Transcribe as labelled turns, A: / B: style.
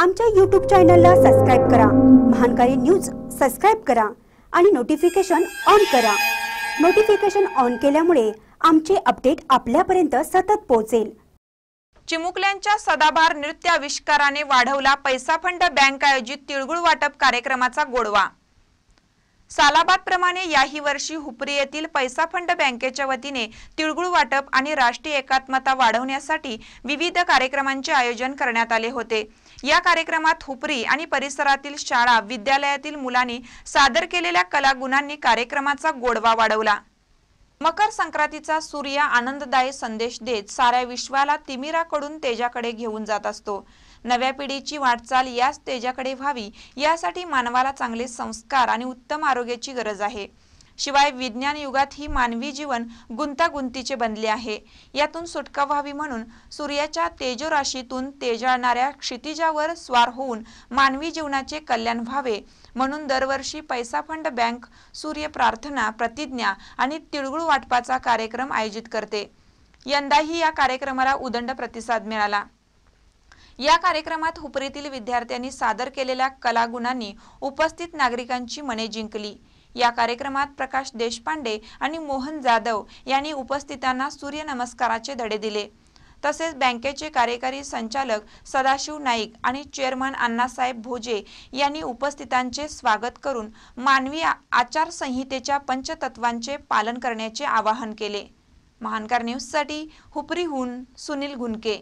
A: आमच्या यूट्यूब चॅनलला सबस्क्राईब करा महानकारी न्यूज सबस्क्राईब करा आणि नोटिफिकेशन ऑन करा नोटिफिकेशन ऑन केल्यामुळे आमचे अपडेट आपल्यापर्यंत सतत पोहोचेल
B: चिमुकल्यांच्या सदाभार नृत्य आविष्काराने वाढवला पैसा फंड बँक आयोजित तिळगुळ वाटप कार्यक्रमाचा गोडवा सालाबाद प्रमाणे याही वर्षी हुपरी येथील पैसा फंड बँकेच्या वतीने तिळगुळ वाटप आणि राष्ट्रीय एकात्मता वाढवण्यासाठी विविध कार्यक्रमांचे आयोजन करण्यात आले होते या कार्यक्रमात हुपरी आणि परिसरातील शाळा विद्यालयातील मुलांनी सादर केलेल्या कलागुणांनी कार्यक्रमाचा गोडवा वाढवला मकर संक्रांतीचा सूर्य आनंददायी संदेश देत साऱ्या विश्वाला तिमिराकडून तेजाकडे घेऊन जात असतो नव्या पिढीची वाटचाल याच तेजाकडे व्हावी यासाठी मानवाला चांगले संस्कार आणि उत्तम आरोग्याची गरज आहे शिवाय विज्ञान युगात ही मानवी जीवन गुंतागुंतीचे बनले आहे यातून सुटका व्हावी म्हणून सूर्याच्या तेजोराशीतून तेजाळणाऱ्या क्षितिजावर स्वार होऊन मानवी जीवनाचे कल्याण व्हावे म्हणून दरवर्षी पैसा फंड बँक सूर्य प्रार्थना प्रतिज्ञा आणि तिळगुळ वाटपाचा कार्यक्रम आयोजित करते यंदाही या कार्यक्रमाला उदंड प्रतिसाद मिळाला या कार्यक्रमात हुपरीतील विद्यार्थ्यांनी सादर केलेल्या कलागुणांनी उपस्थित नागरिकांची मने जिंकली या कार्यक्रमात प्रकाश देशपांडे आणि मोहन जाधव यांनी उपस्थितांना सूर्यनमस्काराचे धडे दिले तसेच बँकेचे कार्यकारी संचालक सदाशिव नाईक आणि चेअरमन अण्णासाहेब भोजे यांनी उपस्थितांचे स्वागत करून मानवी आचारसंहितेच्या पंचतत्वांचे पालन करण्याचे आवाहन केले महानकार न्यूजसाठी हुपरीहून सुनील घुनके